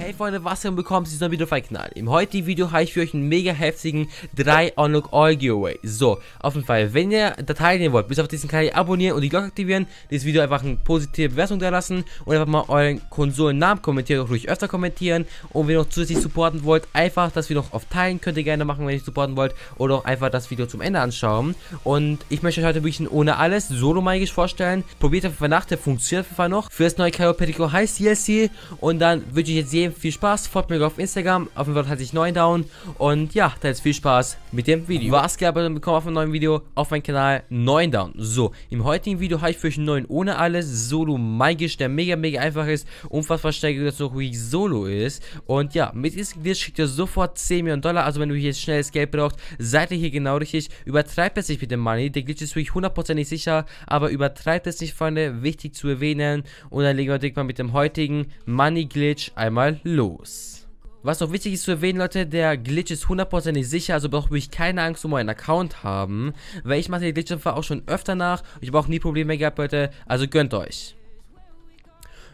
Hey Freunde, was ihr bekommt, ist ein Video auf meinem Im heutigen Video habe ich für euch einen mega heftigen 3 Unlock All Giveaway. So, auf jeden Fall, wenn ihr da teilnehmen wollt, bis auf diesen Kanal abonnieren und die Glocke aktivieren, dieses Video einfach eine positive Bewertung da lassen und einfach mal euren Konsolennamen kommentieren, auch ruhig öfter kommentieren. Und wenn ihr noch zusätzlich supporten wollt, einfach das Video noch auf Teilen könnt ihr gerne machen, wenn ihr supporten wollt, oder auch einfach das Video zum Ende anschauen. Und ich möchte euch heute wirklich ein ohne alles solo magisch vorstellen. Probiert auf jeden Fall nach, der funktioniert auf jeden Fall noch. Für das neue Kairo Petico heißt DLC und dann würde ich jetzt jeden viel Spaß, folgt mir auf Instagram, auf dem Wort hat sich 9 down. Und ja, dann jetzt viel Spaß mit dem Video. Was geht ab, willkommen auf einem neuen Video auf meinem Kanal 9 down. So, im heutigen Video habe ich für euch einen neuen ohne alles Solo Magisch, der mega, mega einfach ist, unfassbar schnell geht, dass noch wie Solo ist. Und ja, mit diesem Glitch kriegt ihr sofort 10 Millionen Dollar, also wenn du hier schnelles Geld braucht, seid ihr hier genau richtig. Übertreibt es nicht mit dem Money, der Glitch ist wirklich hundertprozentig sicher, aber übertreibt es nicht, Freunde, wichtig zu erwähnen. Und dann legen wir direkt mal mit dem heutigen Money Glitch einmal los. Was noch wichtig ist zu erwähnen, Leute, der Glitch ist hundertprozentig sicher, also brauche ich keine Angst um meinen Account haben, weil ich mache den Glitch einfach auch schon öfter nach und ich habe auch nie Probleme gehabt, Leute, also gönnt euch.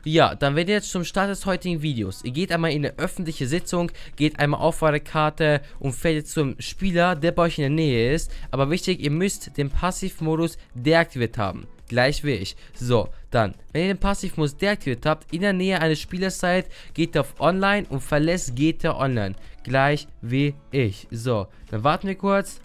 Ja, dann wenn ihr jetzt zum Start des heutigen Videos, ihr geht einmal in eine öffentliche Sitzung, geht einmal auf eure Karte und fährt jetzt zum Spieler, der bei euch in der Nähe ist. Aber wichtig, ihr müsst den Passivmodus deaktiviert haben gleich wie ich. So, dann, wenn ihr den Passivmodus deaktiviert habt, in der Nähe eines Spielers seid, geht auf Online und verlässt GTA Online. Gleich wie ich. So, dann warten wir kurz.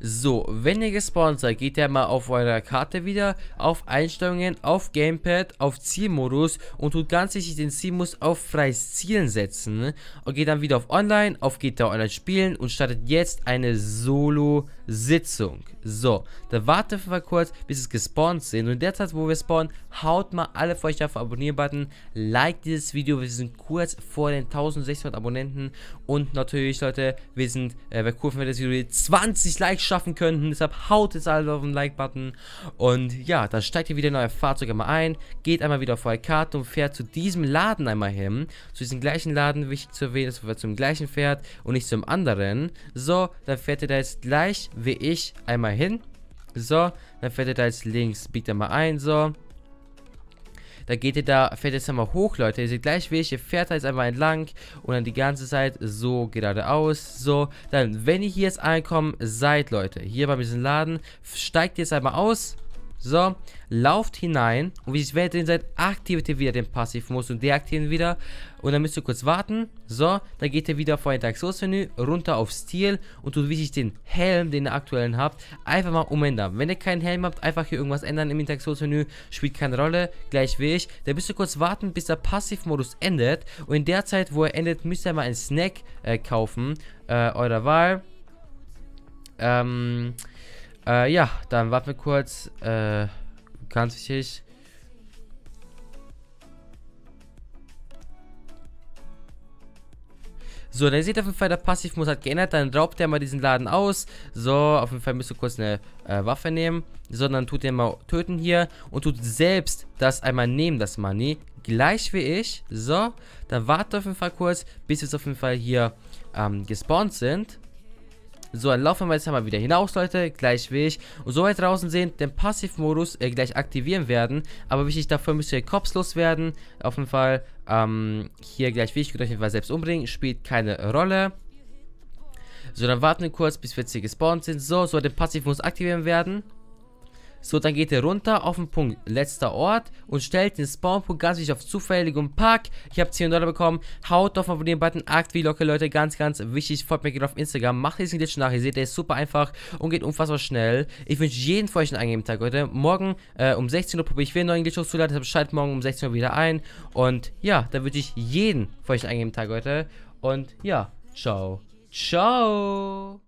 So, wenn ihr gespawnt seid, geht ihr mal auf eurer Karte wieder, auf Einstellungen, auf Gamepad, auf Zielmodus und tut ganz wichtig den Zielmodus auf freies Zielen setzen. Und geht dann wieder auf Online, auf GTA Online spielen und startet jetzt eine Solo- Sitzung. So, da wartet wir kurz, bis es gespawnt sind. Und in der Zeit, wo wir spawnen, haut mal alle von euch auf den Abonnieren-Button, like dieses Video. Wir sind kurz vor den 1600 Abonnenten. Und natürlich, Leute, wir sind, äh, wäre cool, wenn wir das Video 20 Likes schaffen könnten. Deshalb haut jetzt alle auf den Like-Button. Und ja, dann steigt ihr wieder in euer Fahrzeug einmal ein, geht einmal wieder auf eure Karte und fährt zu diesem Laden einmal hin. Zu diesem gleichen Laden, wichtig zu erwähnen, dass wir zum gleichen fährt und nicht zum anderen. So, dann fährt ihr da jetzt gleich wie ich einmal hin. So, dann fährt ihr da jetzt links, biegt ihr mal ein, so. Da geht ihr da, fährt jetzt einmal hoch, Leute. Ihr seht gleich, wie ich, ihr fährt da jetzt einmal entlang und dann die ganze Zeit so geradeaus, so. Dann, wenn ihr hier jetzt einkommen seid, Leute, hier bei diesem Laden, steigt ihr jetzt einmal aus, so, lauft hinein und wie ich werde, seid, aktiviert ihr wieder den Passivmodus und deaktivieren wieder. Und dann müsst ihr kurz warten. So, dann geht ihr wieder vor euer Dark runter auf Stil und tut wie sich den Helm, den ihr aktuellen habt, einfach mal umändern. Wenn ihr keinen Helm habt, einfach hier irgendwas ändern im Dark spielt keine Rolle, gleich wie ich. Dann müsst ihr kurz warten, bis der Passivmodus endet und in der Zeit, wo er endet, müsst ihr mal einen Snack äh, kaufen, äh, eurer Wahl. Ähm, äh, ja, dann warten wir kurz. Äh, ganz wichtig. So, dann seht ihr auf jeden Fall, der Passiv hat geändert, dann raubt er mal diesen Laden aus. So, auf jeden Fall müsst ihr kurz eine äh, Waffe nehmen. So, dann tut ihr mal töten hier und tut selbst das einmal nehmen, das Money. Gleich wie ich. So, dann wartet auf jeden Fall kurz, bis wir jetzt auf jeden Fall hier ähm, gespawnt sind. So, dann laufen wir jetzt einmal wieder hinaus, Leute. Gleich will ich, so weit draußen sehen, den Passivmodus äh, gleich aktivieren werden. Aber wichtig, dafür müsst ihr Cops loswerden. Auf jeden Fall, ähm, hier gleich will ich, könnt euch auf jeden Fall selbst umbringen. Spielt keine Rolle. So, dann warten wir kurz, bis wir jetzt hier gespawnt sind. So, so den Passivmodus aktivieren werden. So, dann geht er runter auf den Punkt letzter Ort und stellt den Spawnpunkt ganz wichtig auf zufällig und pack. Ich habe 10 Dollar bekommen. Haut auf auf den Button, akt wie locker, Leute. Ganz, ganz wichtig. Folgt mir gerne auf Instagram. Macht diesen Glitch nach. Ihr seht, der ist super einfach und geht unfassbar schnell. Ich wünsche jeden von euch einen angenehmen Tag heute. Morgen äh, um 16 Uhr probiere ich wieder einen neuen Glitch hochzuladen. Deshalb schaltet morgen um 16 Uhr wieder ein. Und ja, dann wünsche ich jeden von euch einen angenehmen Tag heute. Und ja, ciao. Ciao.